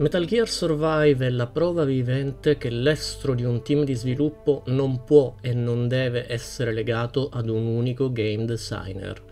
Metal Gear Survive è la prova vivente che l'estro di un team di sviluppo non può e non deve essere legato ad un unico game designer.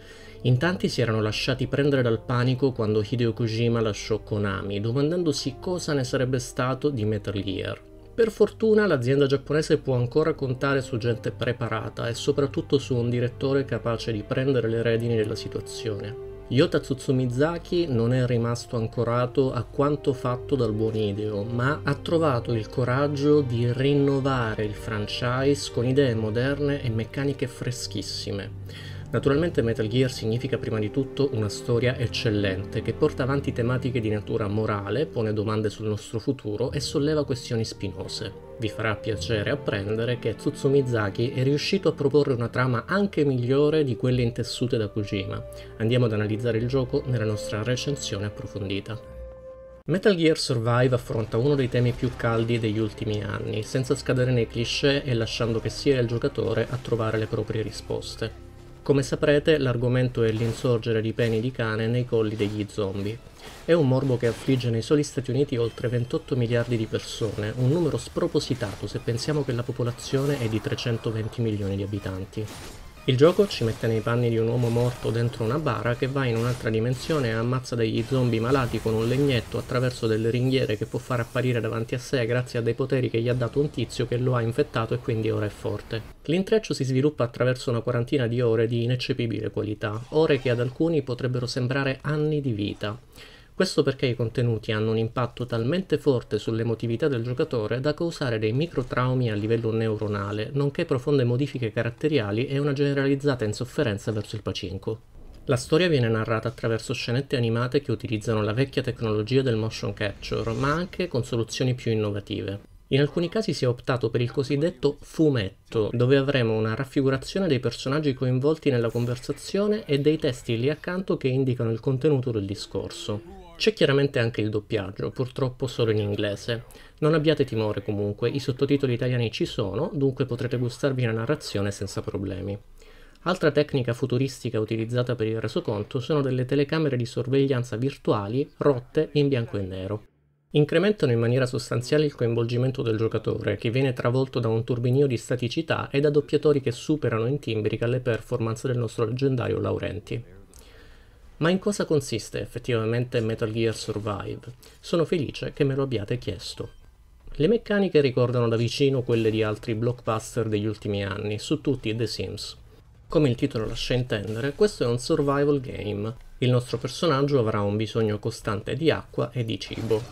In tanti si erano lasciati prendere dal panico quando Hideo Kojima lasciò Konami, domandandosi cosa ne sarebbe stato di Metal Gear. Per fortuna l'azienda giapponese può ancora contare su gente preparata e soprattutto su un direttore capace di prendere le redini della situazione. Yota Tsutsumizaki non è rimasto ancorato a quanto fatto dal buon Ideo, ma ha trovato il coraggio di rinnovare il franchise con idee moderne e meccaniche freschissime. Naturalmente Metal Gear significa prima di tutto una storia eccellente che porta avanti tematiche di natura morale, pone domande sul nostro futuro e solleva questioni spinose. Vi farà piacere apprendere che Mizaki è riuscito a proporre una trama anche migliore di quelle intessute da Kojima. Andiamo ad analizzare il gioco nella nostra recensione approfondita. Metal Gear Survive affronta uno dei temi più caldi degli ultimi anni, senza scadere nei cliché e lasciando che sia il giocatore a trovare le proprie risposte. Come saprete, l'argomento è l'insorgere di peni di cane nei colli degli zombie. È un morbo che affligge nei soli Stati Uniti oltre 28 miliardi di persone, un numero spropositato se pensiamo che la popolazione è di 320 milioni di abitanti. Il gioco ci mette nei panni di un uomo morto dentro una bara che va in un'altra dimensione e ammazza degli zombie malati con un legnetto attraverso delle ringhiere che può far apparire davanti a sé grazie a dei poteri che gli ha dato un tizio che lo ha infettato e quindi ora è forte. L'intreccio si sviluppa attraverso una quarantina di ore di ineccepibile qualità, ore che ad alcuni potrebbero sembrare anni di vita. Questo perché i contenuti hanno un impatto talmente forte sull'emotività del giocatore da causare dei microtraumi a livello neuronale, nonché profonde modifiche caratteriali e una generalizzata insofferenza verso il pacinco. La storia viene narrata attraverso scenette animate che utilizzano la vecchia tecnologia del motion capture, ma anche con soluzioni più innovative. In alcuni casi si è optato per il cosiddetto fumetto, dove avremo una raffigurazione dei personaggi coinvolti nella conversazione e dei testi lì accanto che indicano il contenuto del discorso. C'è chiaramente anche il doppiaggio, purtroppo solo in inglese. Non abbiate timore comunque, i sottotitoli italiani ci sono, dunque potrete gustarvi la narrazione senza problemi. Altra tecnica futuristica utilizzata per il resoconto sono delle telecamere di sorveglianza virtuali rotte in bianco e nero. Incrementano in maniera sostanziale il coinvolgimento del giocatore, che viene travolto da un turbinio di staticità e da doppiatori che superano in timbrica le performance del nostro leggendario Laurenti. Ma in cosa consiste effettivamente Metal Gear Survive? Sono felice che me lo abbiate chiesto. Le meccaniche ricordano da vicino quelle di altri blockbuster degli ultimi anni, su tutti The Sims. Come il titolo lascia intendere, questo è un survival game. Il nostro personaggio avrà un bisogno costante di acqua e di cibo.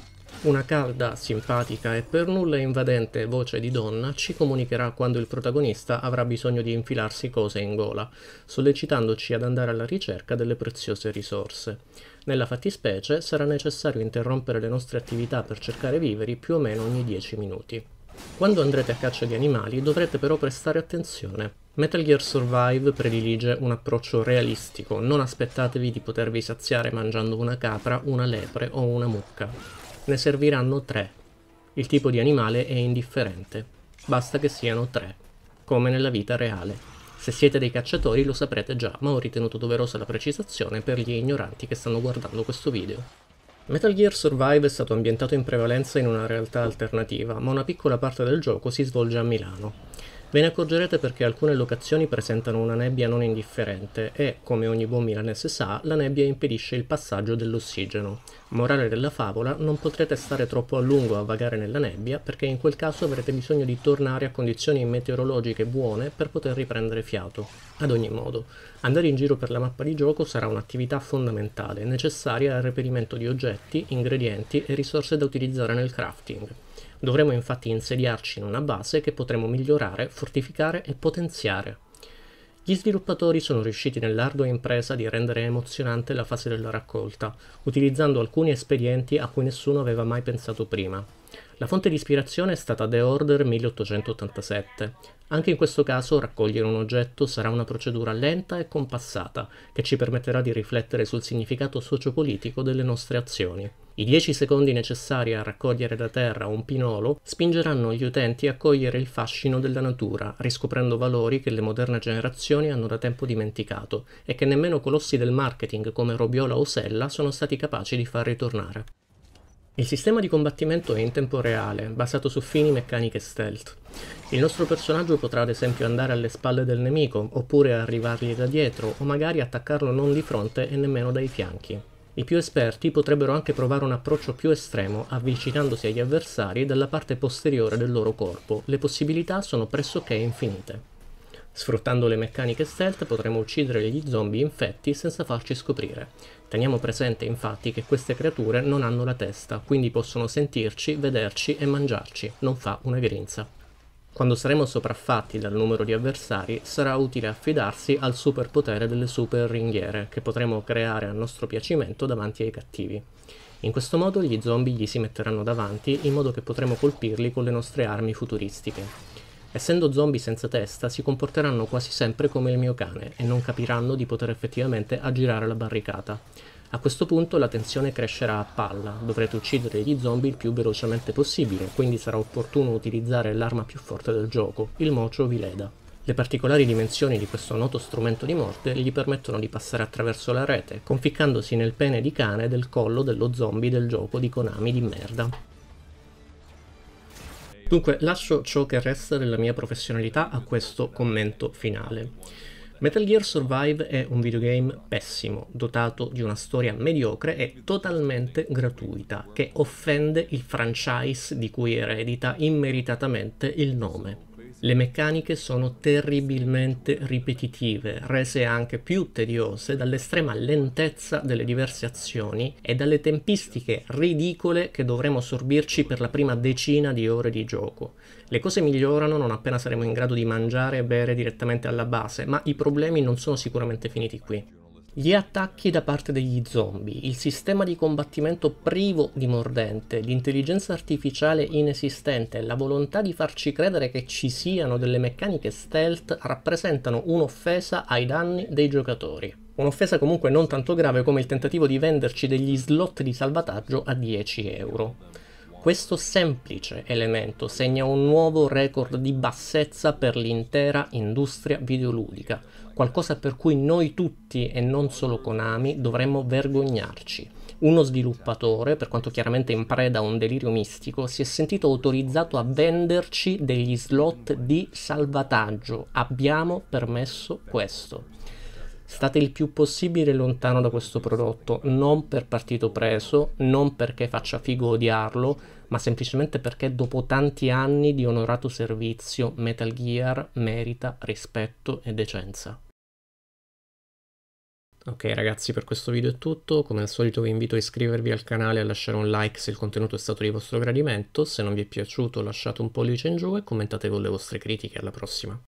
Una calda, simpatica e per nulla invadente voce di donna ci comunicherà quando il protagonista avrà bisogno di infilarsi cose in gola, sollecitandoci ad andare alla ricerca delle preziose risorse. Nella fattispecie sarà necessario interrompere le nostre attività per cercare viveri più o meno ogni 10 minuti. Quando andrete a caccia di animali dovrete però prestare attenzione. Metal Gear Survive predilige un approccio realistico, non aspettatevi di potervi saziare mangiando una capra, una lepre o una mucca. Ne serviranno tre. Il tipo di animale è indifferente. Basta che siano tre, come nella vita reale. Se siete dei cacciatori lo saprete già, ma ho ritenuto doverosa la precisazione per gli ignoranti che stanno guardando questo video. Metal Gear Survive è stato ambientato in prevalenza in una realtà alternativa, ma una piccola parte del gioco si svolge a Milano. Ve ne accorgerete perché alcune locazioni presentano una nebbia non indifferente e, come ogni buon milanese sa, la nebbia impedisce il passaggio dell'ossigeno. Morale della favola, non potrete stare troppo a lungo a vagare nella nebbia perché in quel caso avrete bisogno di tornare a condizioni meteorologiche buone per poter riprendere fiato. Ad ogni modo, andare in giro per la mappa di gioco sarà un'attività fondamentale, necessaria al reperimento di oggetti, ingredienti e risorse da utilizzare nel crafting. Dovremo infatti insediarci in una base che potremo migliorare, fortificare e potenziare. Gli sviluppatori sono riusciti nell'ardua impresa di rendere emozionante la fase della raccolta, utilizzando alcuni espedienti a cui nessuno aveva mai pensato prima. La fonte di ispirazione è stata The Order 1887. Anche in questo caso raccogliere un oggetto sarà una procedura lenta e compassata, che ci permetterà di riflettere sul significato sociopolitico delle nostre azioni. I 10 secondi necessari a raccogliere da terra un pinolo spingeranno gli utenti a cogliere il fascino della natura, riscoprendo valori che le moderne generazioni hanno da tempo dimenticato e che nemmeno colossi del marketing come Robiola o Sella sono stati capaci di far ritornare. Il sistema di combattimento è in tempo reale, basato su fini meccaniche stealth. Il nostro personaggio potrà ad esempio andare alle spalle del nemico, oppure arrivargli da dietro, o magari attaccarlo non di fronte e nemmeno dai fianchi. I più esperti potrebbero anche provare un approccio più estremo, avvicinandosi agli avversari dalla parte posteriore del loro corpo. Le possibilità sono pressoché infinite. Sfruttando le meccaniche stealth potremo uccidere gli zombie infetti senza farci scoprire. Teniamo presente infatti che queste creature non hanno la testa, quindi possono sentirci, vederci e mangiarci, non fa una grinza. Quando saremo sopraffatti dal numero di avversari, sarà utile affidarsi al superpotere delle super ringhiere, che potremo creare a nostro piacimento davanti ai cattivi. In questo modo gli zombie gli si metteranno davanti in modo che potremo colpirli con le nostre armi futuristiche. Essendo zombie senza testa, si comporteranno quasi sempre come il mio cane e non capiranno di poter effettivamente aggirare la barricata. A questo punto la tensione crescerà a palla, dovrete uccidere gli zombie il più velocemente possibile, quindi sarà opportuno utilizzare l'arma più forte del gioco, il mocio vileda. Le particolari dimensioni di questo noto strumento di morte gli permettono di passare attraverso la rete, conficcandosi nel pene di cane del collo dello zombie del gioco di Konami di merda. Dunque, lascio ciò che resta della mia professionalità a questo commento finale. Metal Gear Survive è un videogame pessimo, dotato di una storia mediocre e totalmente gratuita, che offende il franchise di cui eredita immeritatamente il nome. Le meccaniche sono terribilmente ripetitive, rese anche più tediose dall'estrema lentezza delle diverse azioni e dalle tempistiche ridicole che dovremo sorbirci per la prima decina di ore di gioco. Le cose migliorano non appena saremo in grado di mangiare e bere direttamente alla base, ma i problemi non sono sicuramente finiti qui. Gli attacchi da parte degli zombie, il sistema di combattimento privo di mordente, l'intelligenza artificiale inesistente, la volontà di farci credere che ci siano delle meccaniche stealth rappresentano un'offesa ai danni dei giocatori. Un'offesa comunque non tanto grave come il tentativo di venderci degli slot di salvataggio a 10 euro questo semplice elemento segna un nuovo record di bassezza per l'intera industria videoludica, qualcosa per cui noi tutti e non solo Konami dovremmo vergognarci. Uno sviluppatore, per quanto chiaramente in preda a un delirio mistico, si è sentito autorizzato a venderci degli slot di salvataggio. Abbiamo permesso questo. State il più possibile lontano da questo prodotto, non per partito preso, non perché faccia figo odiarlo, ma semplicemente perché dopo tanti anni di onorato servizio Metal Gear merita rispetto e decenza. Ok ragazzi per questo video è tutto, come al solito vi invito a iscrivervi al canale e a lasciare un like se il contenuto è stato di vostro gradimento, se non vi è piaciuto lasciate un pollice in giù e commentate con le vostre critiche, alla prossima!